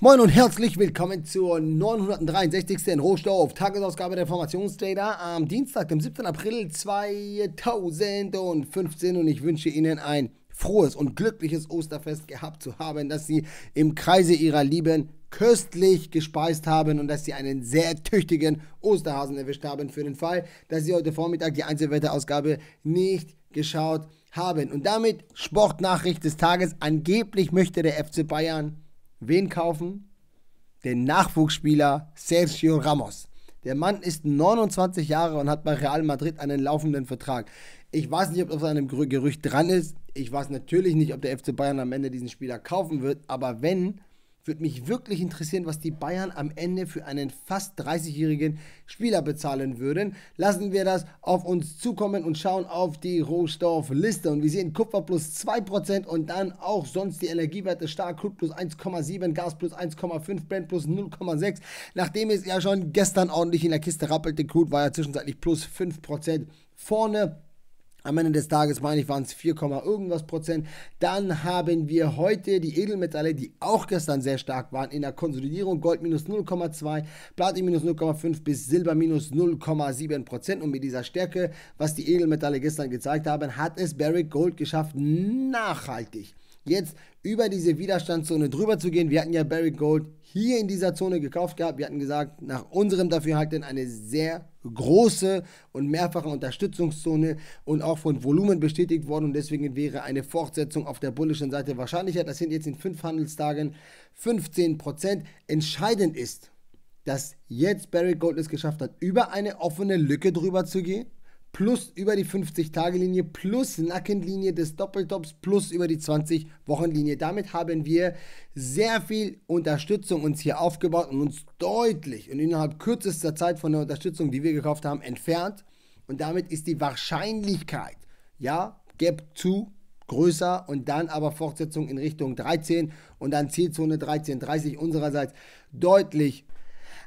Moin und herzlich willkommen zur 963. Rohstoff Tagesausgabe der Informationsdata am Dienstag, dem 17. April 2015 und ich wünsche Ihnen ein frohes und glückliches Osterfest gehabt zu haben, dass Sie im Kreise Ihrer Lieben köstlich gespeist haben und dass sie einen sehr tüchtigen Osterhasen erwischt haben für den Fall, dass sie heute Vormittag die Einzelwetterausgabe nicht geschaut haben. Und damit Sportnachricht des Tages. Angeblich möchte der FC Bayern wen kaufen? Den Nachwuchsspieler Sergio Ramos. Der Mann ist 29 Jahre und hat bei Real Madrid einen laufenden Vertrag. Ich weiß nicht, ob das an dem Gerücht dran ist. Ich weiß natürlich nicht, ob der FC Bayern am Ende diesen Spieler kaufen wird. Aber wenn, würde mich wirklich interessieren, was die Bayern am Ende für einen fast 30-jährigen Spieler bezahlen würden. Lassen wir das auf uns zukommen und schauen auf die Rohstoffliste. Und wir sehen Kupfer plus 2% und dann auch sonst die Energiewerte stark. Crude plus 1,7, Gas plus 1,5, Brent plus 0,6. Nachdem es ja schon gestern ordentlich in der Kiste rappelte, Crude war ja zwischenzeitlich plus 5% vorne. Am Ende des Tages, meine ich, waren es 4, irgendwas Prozent. Dann haben wir heute die Edelmetalle, die auch gestern sehr stark waren in der Konsolidierung. Gold minus 0,2, Platin minus 0,5 bis Silber minus 0,7 Prozent. Und mit dieser Stärke, was die Edelmetalle gestern gezeigt haben, hat es Barrick Gold geschafft, nachhaltig jetzt über diese Widerstandszone drüber zu gehen. Wir hatten ja Barrick Gold hier in dieser Zone gekauft gehabt. Wir hatten gesagt, nach unserem Dafürhalten eine sehr große und mehrfache Unterstützungszone und auch von Volumen bestätigt worden und deswegen wäre eine Fortsetzung auf der bullischen Seite wahrscheinlicher. Das sind jetzt in fünf Handelstagen 15 Entscheidend ist, dass jetzt Barrick Gold es geschafft hat, über eine offene Lücke drüber zu gehen plus über die 50-Tage-Linie, plus Nackenlinie des Doppeltops, plus über die 20-Wochen-Linie. Damit haben wir sehr viel Unterstützung uns hier aufgebaut und uns deutlich und innerhalb kürzester Zeit von der Unterstützung, die wir gekauft haben, entfernt. Und damit ist die Wahrscheinlichkeit, ja, Gap zu größer und dann aber Fortsetzung in Richtung 13 und dann Zielzone 13, 30 unsererseits deutlich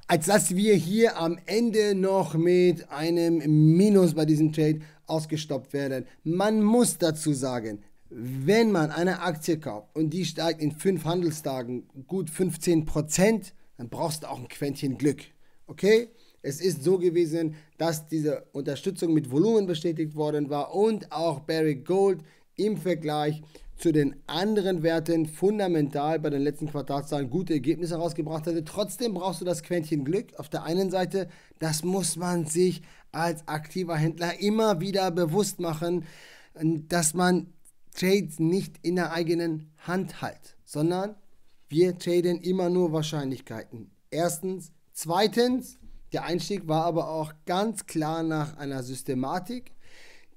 als dass wir hier am Ende noch mit einem Minus bei diesem Trade ausgestoppt werden. Man muss dazu sagen, wenn man eine Aktie kauft und die steigt in fünf Handelstagen gut 15 dann brauchst du auch ein Quäntchen Glück. Okay? Es ist so gewesen, dass diese Unterstützung mit Volumen bestätigt worden war und auch Barry Gold im Vergleich zu den anderen Werten fundamental bei den letzten Quartalszahlen gute Ergebnisse herausgebracht hatte. Trotzdem brauchst du das Quäntchen Glück. Auf der einen Seite, das muss man sich als aktiver Händler immer wieder bewusst machen, dass man Trades nicht in der eigenen Hand hält, sondern wir traden immer nur Wahrscheinlichkeiten. Erstens. Zweitens, der Einstieg war aber auch ganz klar nach einer Systematik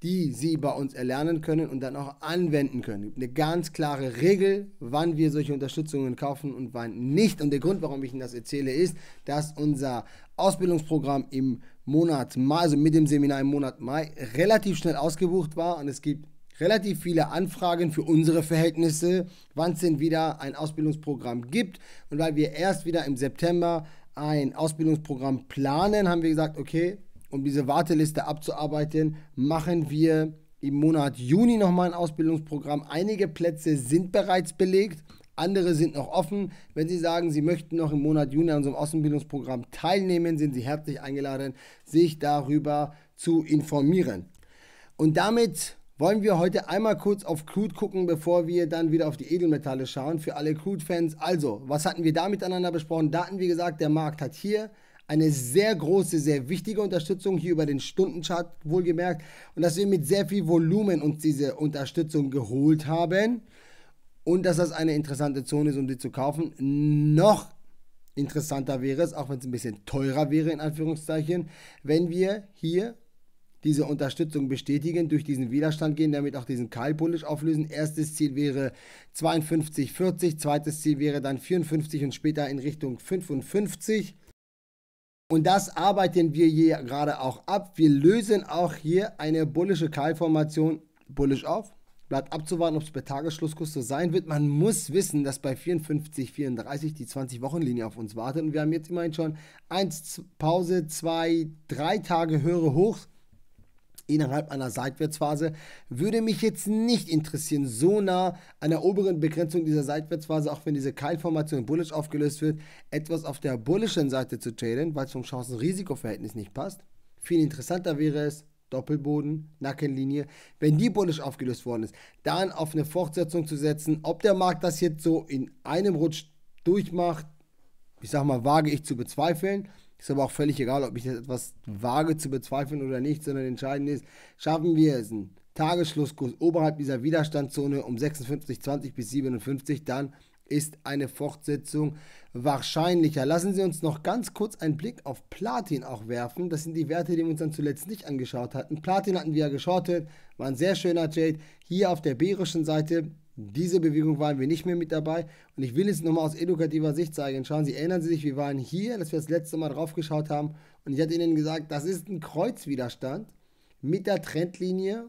die Sie bei uns erlernen können und dann auch anwenden können. Es gibt eine ganz klare Regel, wann wir solche Unterstützungen kaufen und wann nicht. Und der Grund, warum ich Ihnen das erzähle, ist, dass unser Ausbildungsprogramm im Monat Mai, also mit dem Seminar im Monat Mai, relativ schnell ausgebucht war und es gibt relativ viele Anfragen für unsere Verhältnisse, wann es denn wieder ein Ausbildungsprogramm gibt. Und weil wir erst wieder im September ein Ausbildungsprogramm planen, haben wir gesagt, okay, um diese Warteliste abzuarbeiten, machen wir im Monat Juni nochmal ein Ausbildungsprogramm. Einige Plätze sind bereits belegt, andere sind noch offen. Wenn Sie sagen, Sie möchten noch im Monat Juni an unserem Ausbildungsprogramm teilnehmen, sind Sie herzlich eingeladen, sich darüber zu informieren. Und damit wollen wir heute einmal kurz auf Crude gucken, bevor wir dann wieder auf die Edelmetalle schauen für alle Crude-Fans. Also, was hatten wir da miteinander besprochen? Da hatten wir gesagt, der Markt hat hier eine sehr große, sehr wichtige Unterstützung hier über den Stundenchart wohlgemerkt und dass wir mit sehr viel Volumen uns diese Unterstützung geholt haben und dass das eine interessante Zone ist, um sie zu kaufen. Noch interessanter wäre es, auch wenn es ein bisschen teurer wäre in Anführungszeichen, wenn wir hier diese Unterstützung bestätigen, durch diesen Widerstand gehen, damit auch diesen Kyle Bullish auflösen. Erstes Ziel wäre 52,40, zweites Ziel wäre dann 54 und später in Richtung 55. Und das arbeiten wir hier gerade auch ab. Wir lösen auch hier eine bullische Keilformation bullisch auf. Bleibt abzuwarten, ob es bei Tagesschlusskurs so sein wird. Man muss wissen, dass bei 54,34 die 20-Wochen-Linie auf uns wartet. Und wir haben jetzt immerhin schon 1 Pause, 2, 3 Tage höhere Hochs innerhalb einer Seitwärtsphase. Würde mich jetzt nicht interessieren, so nah an der oberen Begrenzung dieser Seitwärtsphase, auch wenn diese Keilformation bullish aufgelöst wird, etwas auf der bullischen Seite zu traden, weil es vom Chancen-Risiko-Verhältnis nicht passt. Viel interessanter wäre es, Doppelboden, Nackenlinie, wenn die bullish aufgelöst worden ist, dann auf eine Fortsetzung zu setzen. Ob der Markt das jetzt so in einem Rutsch durchmacht, ich sag mal, wage ich zu bezweifeln. Ist aber auch völlig egal, ob ich das etwas wage zu bezweifeln oder nicht, sondern entscheidend ist, schaffen wir es, einen Tagesschlusskurs oberhalb dieser Widerstandszone um 56,20 bis 57, dann ist eine Fortsetzung wahrscheinlicher. Lassen Sie uns noch ganz kurz einen Blick auf Platin auch werfen. Das sind die Werte, die wir uns dann zuletzt nicht angeschaut hatten. Platin hatten wir ja geschortet, war ein sehr schöner Jade. Hier auf der bärischen Seite diese Bewegung waren wir nicht mehr mit dabei. Und ich will es nochmal aus edukativer Sicht zeigen. Schauen Sie, erinnern Sie sich, wir waren hier, dass wir das letzte Mal drauf geschaut haben. Und ich hatte Ihnen gesagt, das ist ein Kreuzwiderstand mit der Trendlinie.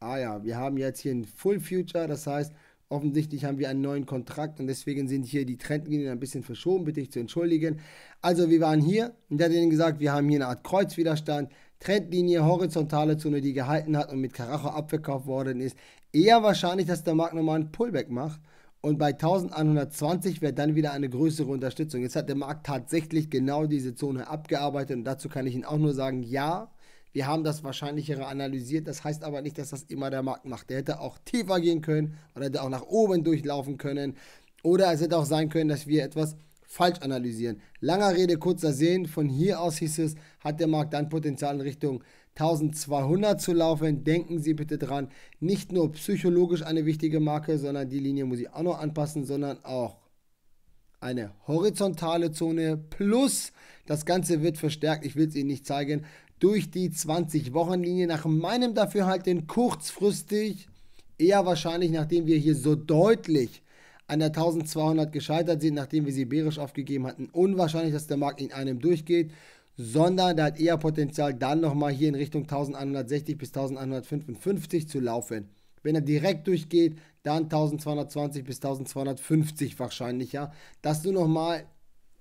Ah ja, wir haben jetzt hier ein Full Future. Das heißt, offensichtlich haben wir einen neuen Kontrakt. Und deswegen sind hier die Trendlinien ein bisschen verschoben. Bitte ich zu entschuldigen. Also, wir waren hier. Und ich hatte Ihnen gesagt, wir haben hier eine Art Kreuzwiderstand. Trendlinie, horizontale Zone, die gehalten hat und mit Karacho abverkauft worden ist eher wahrscheinlich, dass der Markt nochmal einen Pullback macht. Und bei 1120 wäre dann wieder eine größere Unterstützung. Jetzt hat der Markt tatsächlich genau diese Zone abgearbeitet und dazu kann ich Ihnen auch nur sagen, ja, wir haben das Wahrscheinlichere analysiert. Das heißt aber nicht, dass das immer der Markt macht. Der hätte auch tiefer gehen können oder hätte auch nach oben durchlaufen können. Oder es hätte auch sein können, dass wir etwas falsch analysieren. Langer Rede, kurzer Sehen. Von hier aus hieß es, hat der Markt dann Potenzial in Richtung 1200 zu laufen. Denken Sie bitte dran, nicht nur psychologisch eine wichtige Marke, sondern die Linie muss ich auch noch anpassen, sondern auch eine horizontale Zone plus das Ganze wird verstärkt, ich will es Ihnen nicht zeigen, durch die 20-Wochen-Linie nach meinem Dafürhalten kurzfristig, eher wahrscheinlich, nachdem wir hier so deutlich an der 1200 gescheitert sind, nachdem wir sie bärisch aufgegeben hatten, unwahrscheinlich, dass der Markt in einem durchgeht sondern der hat eher Potenzial, dann nochmal hier in Richtung 1160 bis 1155 zu laufen. Wenn er direkt durchgeht, dann 1220 bis 1250 wahrscheinlicher. Das nur nochmal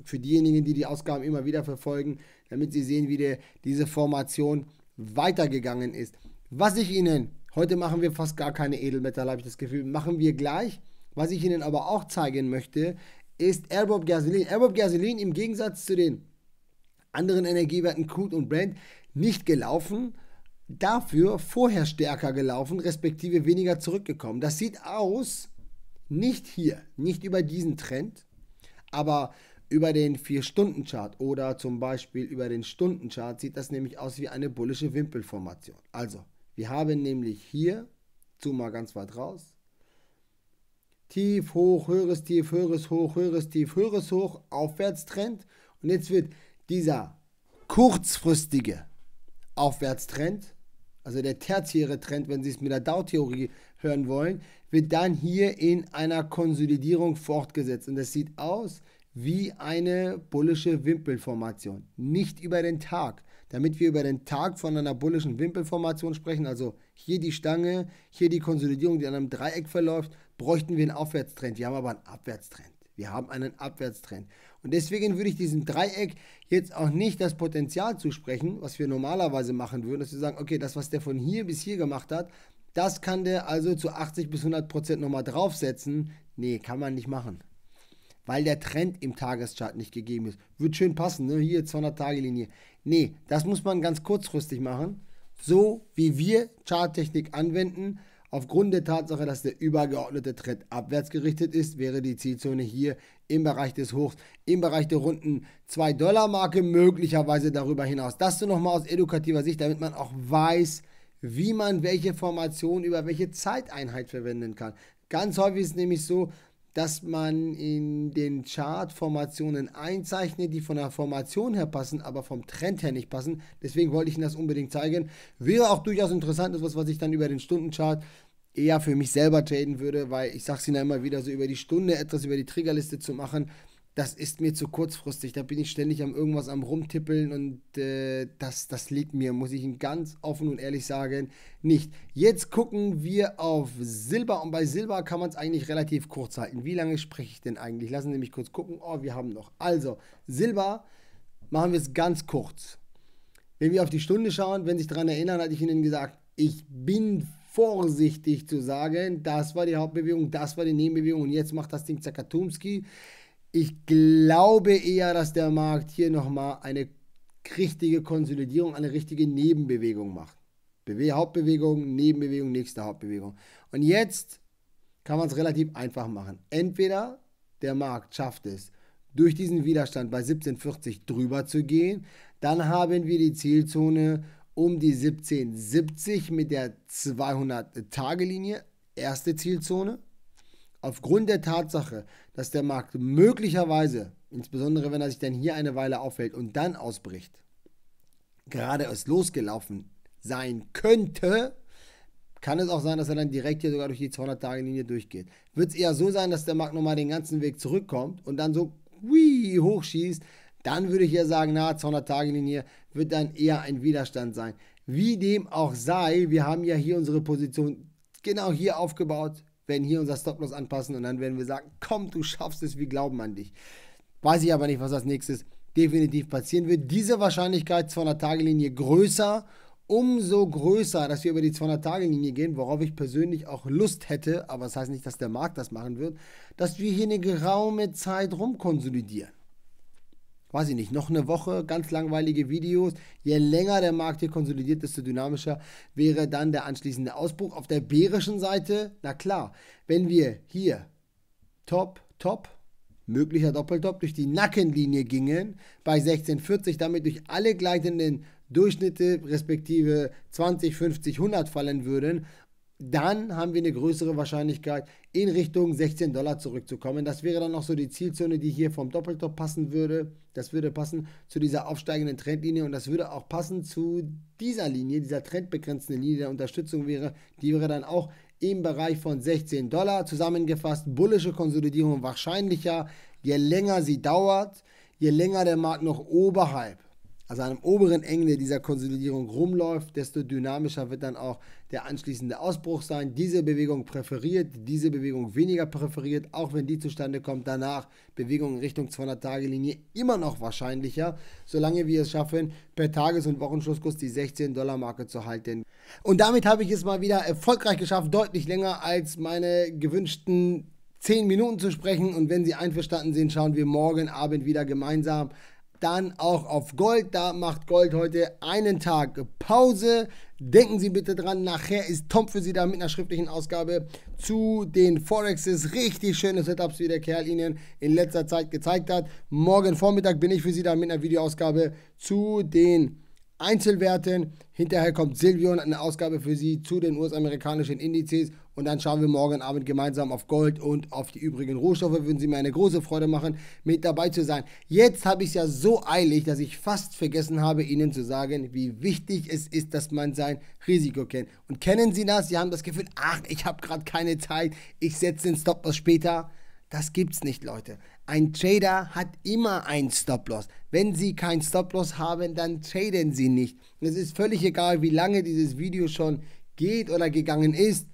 für diejenigen, die die Ausgaben immer wieder verfolgen, damit sie sehen, wie der, diese Formation weitergegangen ist. Was ich Ihnen, heute machen wir fast gar keine Edelmetalle, habe ich das Gefühl, machen wir gleich. Was ich Ihnen aber auch zeigen möchte, ist Airbob Gasolin. Airbob Gasolin im Gegensatz zu den anderen Energiewerten Crude und Brand nicht gelaufen, dafür vorher stärker gelaufen, respektive weniger zurückgekommen. Das sieht aus, nicht hier, nicht über diesen Trend, aber über den 4-Stunden-Chart oder zum Beispiel über den Stunden-Chart sieht das nämlich aus wie eine bullische Wimpelformation. Also, wir haben nämlich hier, zu mal ganz weit raus, tief, hoch, höheres, tief, höheres, hoch, höheres, tief, höheres, hoch, Aufwärtstrend. Und jetzt wird dieser kurzfristige Aufwärtstrend, also der tertiäre Trend, wenn Sie es mit der Dow-Theorie hören wollen, wird dann hier in einer Konsolidierung fortgesetzt. Und das sieht aus wie eine bullische Wimpelformation. Nicht über den Tag. Damit wir über den Tag von einer bullischen Wimpelformation sprechen, also hier die Stange, hier die Konsolidierung, die an einem Dreieck verläuft, bräuchten wir einen Aufwärtstrend. Wir haben aber einen Abwärtstrend. Wir haben einen Abwärtstrend. Und deswegen würde ich diesem Dreieck jetzt auch nicht das Potenzial zusprechen, was wir normalerweise machen würden, dass wir sagen, okay, das, was der von hier bis hier gemacht hat, das kann der also zu 80 bis 100 Prozent nochmal draufsetzen. Nee, kann man nicht machen. Weil der Trend im Tageschart nicht gegeben ist. Wird schön passen, ne? hier 200-Tage-Linie. Nee, das muss man ganz kurzfristig machen. So wie wir Charttechnik anwenden, aufgrund der Tatsache, dass der übergeordnete Trend abwärts gerichtet ist, wäre die Zielzone hier im Bereich des Hochs, im Bereich der runden 2-Dollar-Marke, möglicherweise darüber hinaus. Das nur nochmal aus edukativer Sicht, damit man auch weiß, wie man welche Formation über welche Zeiteinheit verwenden kann. Ganz häufig ist es nämlich so, dass man in den Chart Formationen einzeichnet, die von der Formation her passen, aber vom Trend her nicht passen. Deswegen wollte ich Ihnen das unbedingt zeigen. Wäre auch durchaus interessant, das was, was ich dann über den Stundenchart eher für mich selber traden würde, weil ich sage es Ihnen immer wieder, so über die Stunde etwas über die Triggerliste zu machen, das ist mir zu kurzfristig. Da bin ich ständig am irgendwas am rumtippeln und äh, das, das liegt mir, muss ich Ihnen ganz offen und ehrlich sagen, nicht. Jetzt gucken wir auf Silber und bei Silber kann man es eigentlich relativ kurz halten. Wie lange spreche ich denn eigentlich? Lassen Sie mich kurz gucken. Oh, wir haben noch. Also, Silber machen wir es ganz kurz. Wenn wir auf die Stunde schauen, wenn Sie sich daran erinnern, hatte ich Ihnen gesagt, ich bin vorsichtig zu sagen, das war die Hauptbewegung, das war die Nebenbewegung und jetzt macht das Ding Zakatumski. Ich glaube eher, dass der Markt hier nochmal eine richtige Konsolidierung, eine richtige Nebenbewegung macht. Bewe Hauptbewegung, Nebenbewegung, nächste Hauptbewegung. Und jetzt kann man es relativ einfach machen. Entweder der Markt schafft es, durch diesen Widerstand bei 17,40 drüber zu gehen, dann haben wir die Zielzone um die 1770 mit der 200-Tage-Linie, erste Zielzone. Aufgrund der Tatsache, dass der Markt möglicherweise, insbesondere wenn er sich dann hier eine Weile aufhält und dann ausbricht, gerade erst losgelaufen sein könnte, kann es auch sein, dass er dann direkt hier sogar durch die 200-Tage-Linie durchgeht. Wird es eher so sein, dass der Markt nochmal den ganzen Weg zurückkommt und dann so hui, hochschießt, dann würde ich ja sagen, na, 200-Tage-Linie wird dann eher ein Widerstand sein. Wie dem auch sei, wir haben ja hier unsere Position genau hier aufgebaut, werden hier unser Stop-Loss anpassen und dann werden wir sagen, komm, du schaffst es, wir glauben an dich. Weiß ich aber nicht, was als nächstes definitiv passieren wird. Diese Wahrscheinlichkeit 200-Tage-Linie größer, umso größer, dass wir über die 200-Tage-Linie gehen, worauf ich persönlich auch Lust hätte, aber das heißt nicht, dass der Markt das machen wird, dass wir hier eine geraume Zeit rumkonsolidieren weiß ich nicht, noch eine Woche, ganz langweilige Videos. Je länger der Markt hier konsolidiert, desto dynamischer wäre dann der anschließende Ausbruch. Auf der bärischen Seite, na klar, wenn wir hier top, top, möglicher Doppeltop durch die Nackenlinie gingen bei 1640, damit durch alle gleitenden Durchschnitte respektive 20, 50, 100 fallen würden dann haben wir eine größere Wahrscheinlichkeit, in Richtung 16 Dollar zurückzukommen. Das wäre dann noch so die Zielzone, die hier vom Doppeltop passen würde. Das würde passen zu dieser aufsteigenden Trendlinie und das würde auch passen zu dieser Linie, dieser trendbegrenzenden Linie der Unterstützung wäre. Die wäre dann auch im Bereich von 16 Dollar. Zusammengefasst, bullische Konsolidierung wahrscheinlicher, je länger sie dauert, je länger der Markt noch oberhalb also an einem oberen Ende dieser Konsolidierung rumläuft, desto dynamischer wird dann auch der anschließende Ausbruch sein. Diese Bewegung präferiert, diese Bewegung weniger präferiert, auch wenn die zustande kommt. Danach Bewegung in Richtung 200-Tage-Linie immer noch wahrscheinlicher, solange wir es schaffen, per Tages- und Wochenschlusskurs die 16-Dollar-Marke zu halten. Und damit habe ich es mal wieder erfolgreich geschafft, deutlich länger als meine gewünschten 10 Minuten zu sprechen. Und wenn Sie einverstanden sind, schauen wir morgen Abend wieder gemeinsam dann auch auf Gold. Da macht Gold heute einen Tag Pause. Denken Sie bitte dran, nachher ist Tom für Sie da mit einer schriftlichen Ausgabe zu den Forexes. Richtig schöne Setups, wie der Kerl Ihnen in letzter Zeit gezeigt hat. Morgen Vormittag bin ich für Sie da mit einer Videoausgabe zu den Einzelwerten. Hinterher kommt Silvio und eine Ausgabe für Sie zu den US-amerikanischen Indizes und dann schauen wir morgen Abend gemeinsam auf Gold und auf die übrigen Rohstoffe. Würden Sie mir eine große Freude machen, mit dabei zu sein. Jetzt habe ich es ja so eilig, dass ich fast vergessen habe, Ihnen zu sagen, wie wichtig es ist, dass man sein Risiko kennt. Und kennen Sie das? Sie haben das Gefühl, ach, ich habe gerade keine Zeit, ich setze den Stop loss später. Das gibt's nicht, Leute. Ein Trader hat immer einen Stop-Loss. Wenn Sie keinen Stop-Loss haben, dann traden Sie nicht. Und es ist völlig egal, wie lange dieses Video schon geht oder gegangen ist.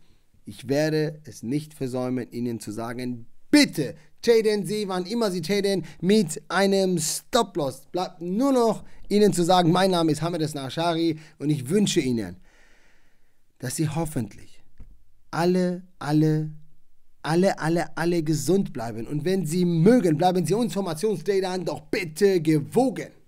Ich werde es nicht versäumen, Ihnen zu sagen, bitte traden Sie, wann immer Sie traden, mit einem Stop-Loss. Bleibt nur noch Ihnen zu sagen, mein Name ist Hamid Nashari und ich wünsche Ihnen, dass Sie hoffentlich alle, alle, alle, alle, alle gesund bleiben. Und wenn Sie mögen, bleiben Sie uns Formationsdata doch bitte gewogen.